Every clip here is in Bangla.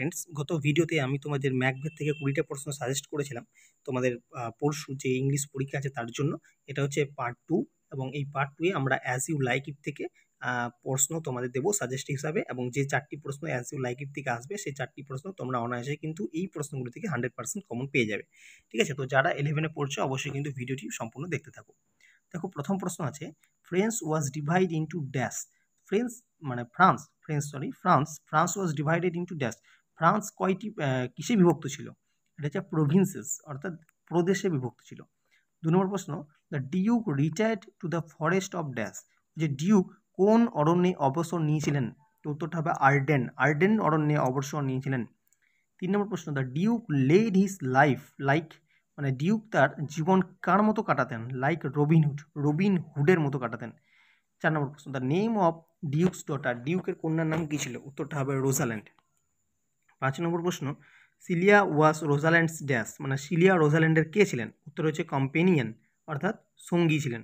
ফ্রেন্ডস গত ভিডিওতে আমি তোমাদের ম্যাকবেথ থেকে কুড়িটা প্রশ্ন সাজেস্ট করেছিলাম তোমাদের পরশু যে ইংলিশ পরীক্ষা আছে তার জন্য এটা হচ্ছে পার্ট টু এবং এই পার্ট টুয়ে আমরা অ্যাজ ইউ লাইক ইট থেকে প্রশ্ন তোমাদের দেবো সাজেস্ট হিসাবে এবং যে চারটি প্রশ্ন অ্যাজ ইউ লাইক ইট থেকে আসবে সেই চারটি প্রশ্ন তোমরা অনায়াসে কিন্তু এই প্রশ্নগুলো থেকে হান্ড্রেড পার্সেন্ট কমন পেয়ে যাবে ঠিক আছে তো যারা ইলেভেনে পড়ছে অবশ্যই কিন্তু ভিডিওটি সম্পূর্ণ দেখতে থাকো দেখো প্রথম প্রশ্ন আছে French was divide into dash French মানে France French sorry France France was divided into dash France কয়টি কিসে বিভক্ত ছিল এটা হচ্ছে প্রভিন্সেস অর্থাৎ প্রদেশে বিভক্ত ছিল দু নম্বর প্রশ্ন the duke retired to the forest of dash যে ডিউক কোন অরণ্যে অবসর নিয়েছিলেন তো উত্তরটা হবে আর্ডেন আর্ডেন অরণ্যে অবসর নিয়েছিলেন তিন নম্বর প্রশ্ন the duke led his life like মানে ডিউক তার জীবন কার মতো কাটাতেন লাইক রবিনহুড রবিনহুডের মতো কাটাতেন চার নম্বর প্রশ্ন the name of duke's daughter ডিউকের কন্যার নাম কী ছিল উত্তরটা হবে রোজাল্যান্ড পাঁচ নম্বর প্রশ্ন সিলিয়া ওয়াস রোজাল্যান্ডস ড্যাশ মানে সিলিয়া রোজাল্যান্ডের কে ছিলেন উত্তর হচ্ছে কম্পেনিয়ান অর্থাৎ সঙ্গী ছিলেন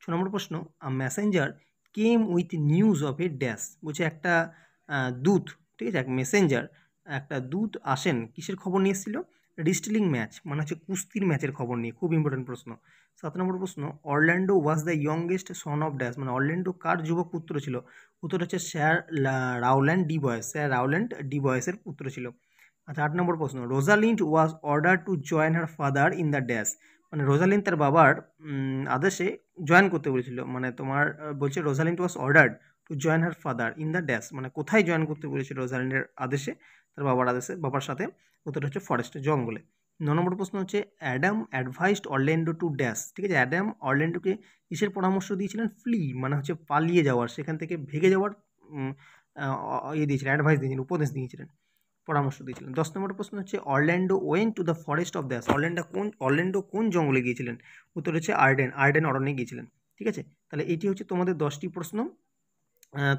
ছ নম্বর প্রশ্ন a messenger came with news of a dash বলছে একটা দূত ঠিক আছে এক মেসেঞ্জার একটা দূত আসেন কিসের খবর নিয়ে এসেছিল রিস্টলিং ম্যাচ মানে হচ্ছে কুস্তির ম্যাচের খবর নিয়ে খুব ইম্পর্টেন্ট প্রশ্ন সাত নম্বর প্রশ্ন Orlando was the youngest son of dash মানে অরল্যান্ডো কার যুবক পুত্র ছিল উত্তর হচ্ছে sir Rowland de Boys sir Rowland de বয়েসের পুত্র ছিল আচ্ছা আট নম্বর প্রশ্ন Rosalind was order to join her father in the dash মানে রোজালিন তার বাবার আদেশে জয়েন করতে বলেছিল মানে তোমার বলছে Rosalind was order to join her father in the dash মানে কোথায় জয়েন করতে বলেছিল রোজালিন্ডের আদেশে তার বাবার আদেশে বাবার সাথে উত্তর হচ্ছে ফরেস্টে জঙ্গলে ন নম্বর প্রশ্ন হচ্ছে Adam advised Orlando to dash ঠিক আছে অ্যাডাম অরল্যান্ডোকে কিসের পরামর্শ দিয়েছিলেন ফ্লি মানে হচ্ছে পালিয়ে যাওয়ার সেখান থেকে ভেগে যাওয়ার ইয়ে দিয়েছিলেন অ্যাডভাইস দিয়েছিলেন উপদেশ দিয়েছিলেন পরামর্শ দিয়েছিলেন দশ নম্বর প্রশ্ন হচ্ছে Orlando went to the forest of dash Orlando কোন অরল্যান্ডো কোন জঙ্গলে গিয়েছিলেন উত্তর হচ্ছে আর্ডেন আর্ডেন অরণ্যে গিয়েছিলেন ঠিক আছে তাহলে এটি হচ্ছে তোমাদের দশটি প্রশ্ন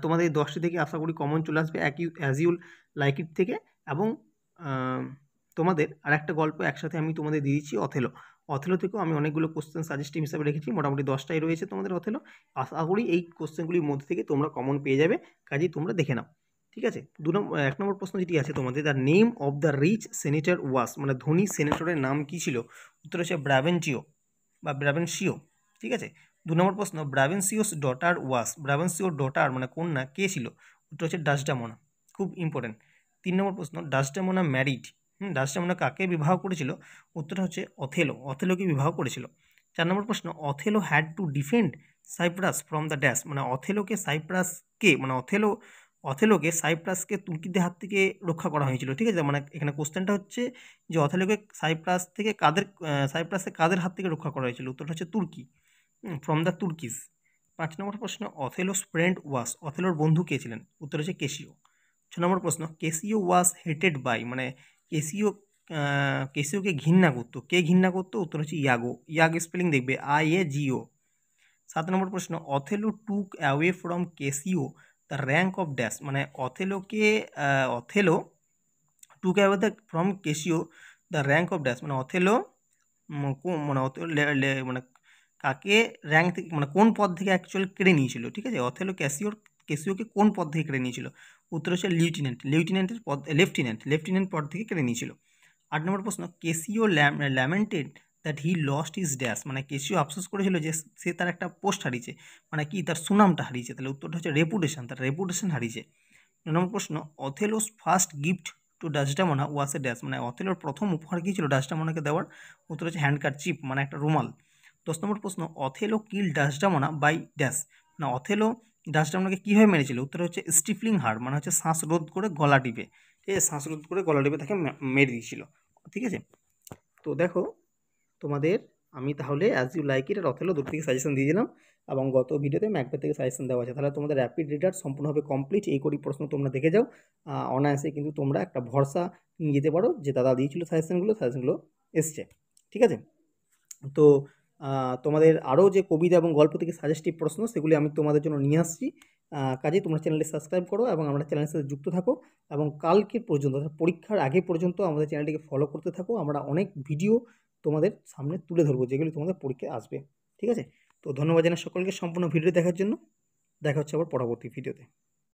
তোমাদের এই দশটি থেকে আশা করি কমন চলে আসবে as you as you'll like it থেকে এবং তোমাদের আর একটা গল্প একসাথে আমি তোমাদের দিয়ে দিচ্ছি অথেলো অথেলো থেকেও আমি অনেকগুলো কোশ্চেন সাজেস্টিভ হিসাবে রেখেছি মোটামুটি দশটাই রয়েছে তোমাদের অথেলো আশা করি এই কোশ্চেনগুলির মধ্যে থেকে তোমরা কমন পেয়ে যাবে কাজেই তোমরা দেখে নাও ঠিক আছে দু নম্বর এক নম্বর প্রশ্ন যেটি আছে তোমাদের the name of the rich senator was মানে ধনী সেনেটরের নাম কী ছিল উত্তর হচ্ছে ব্রাভেনচিও বা ব্রাভেনশিও ঠিক আছে দু নম্বর প্রশ্ন ব্রাভেনসিওস ডটার ওয়াস ব্রাভেনসিওর ডটার মানে কন্যা কে ছিল উত্তর হচ্ছে ডাস্টামোনা খুব ইম্পর্টেন্ট তিন নম্বর প্রশ্ন ডাস্টামোনা ম্যারিড রাজচন্দ্রা কাকে বিবাহ করেছিল উত্তরটা হচ্ছে অথেলো অথেলোকে বিবাহ করেছিল চার নম্বর প্রশ্ন Othello had to defend Cyprus from the dash মানে অথেলোকে সাইপ্রাসকে মানে অথেলো অথেলোকে সাইপ্রাসকে তুর্কিদের হাত থেকে রক্ষা করা হয়েছিল ঠিক আছে মানে এখানে কোশ্চেনটা হচ্ছে যে অথেলোকে সাইপ্রাস থেকে কাদের সাইপ্রাসে কাদের হাত থেকে রক্ষা করা হয়েছিল উত্তরটা হচ্ছে তুর্কি ফ্রম দ্য তুর্কিস পাঁচ নম্বর প্রশ্ন অথেলোস ফ্রেন্ড ওয়াস অথেলোর বন্ধু কে ছিলেন উত্তর হচ্ছে কেশিও ছ নম্বর প্রশ্ন কেসিও ওয়াস হেটেড বাই মানে কেসিও কেসিওকে ঘৃণা করতো কে ঘৃণা করতো উত্তর হচ্ছে ইয়াগো ইয়াগো স্পেলিং দেখবে আই এ জিও সাত নম্বর প্রশ্ন Othello took away from Cassio the rank of dash মানে অথেলোকে Othello took away the from Cassio the rank of dash মানে অথেলো মানে মানে কাকে র্যাঙ্ক থেকে মানে কোন পদ থেকে অ্যাকচুয়াল কেড়ে নিয়েছিল ঠিক আছে অথেলো ক্যাসিওর কেসিওকে কোন পদ থেকে কেড়ে নিয়েছিল উত্তর হচ্ছে লিউটেন্যান্ট লিউটেন্যান্টের পদ লেফটিনেন্ট লেফটিনেন্ট পদ থেকে কেড়ে নিয়েছিল আট নম্বর প্রশ্ন Cassio lamented that he lost is dash মানে কেসিও আফসোস করেছিল যে সে তার একটা পোস্ট হারিয়েছে মানে কি তার সুনামটা হারিয়েছে তাহলে উত্তরটা হচ্ছে রেপুটেশন তার রেপুটেশন হারিয়েছে নম্বর প্রশ্ন Othello's first gift to Desdemona was a dash মানে অথেলোর প্রথম উপহার কী ছিল ডাস্টামোনাকে দেওয়ার উত্তর হচ্ছে হ্যান্ডকার চিপ মানে একটা রুমাল দশ নম্বর প্রশ্ন Othello kill Desdemona by dash না অথেলো ডাস্ট আপনাকে কীভাবে মেরেছিল উত্তর হচ্ছে স্টিফলিং হার মানে হচ্ছে শ্বাস রোধ করে গলা টিপে ঠিক আছে শ্বাস রোধ করে গলা টিপে তাকে মেরে দিয়েছিল ঠিক আছে তো দেখো তোমাদের আমি তাহলে অ্যাজ ইউ লাইক ইট আর অথেলো থেকে সাজেশন দিয়ে দিলাম এবং গত ভিডিওতে ম্যাকবে থেকে সাজেশন দেওয়া আছে তাহলে তোমাদের র্যাপিড রিডার সম্পূর্ণভাবে কমপ্লিট এই করি প্রশ্ন তোমরা দেখে যাও অনায়াসে কিন্তু তোমরা একটা ভরসা নিয়ে যেতে পারো যে দাদা দিয়েছিল সাজেশনগুলো সাজেশনগুলো এসছে ঠিক আছে তো তোমাদের আরও যে কবিতা এবং গল্প থেকে সাজেস্টিভ প্রশ্ন সেগুলি আমি তোমাদের জন্য নিয়ে আসছি কাজে তোমরা চ্যানেলটি সাবস্ক্রাইব করো এবং আমরা চ্যানেলের সাথে যুক্ত থাকো এবং কালকে পর্যন্ত অর্থাৎ পরীক্ষার আগে পর্যন্ত আমাদের চ্যানেলটিকে ফলো করতে থাকো আমরা অনেক ভিডিও তোমাদের সামনে তুলে ধরবো যেগুলি তোমাদের পরীক্ষায় আসবে ঠিক আছে তো ধন্যবাদ জানাই সকলকে সম্পূর্ণ ভিডিও দেখার জন্য দেখা হচ্ছে আবার পরবর্তী ভিডিওতে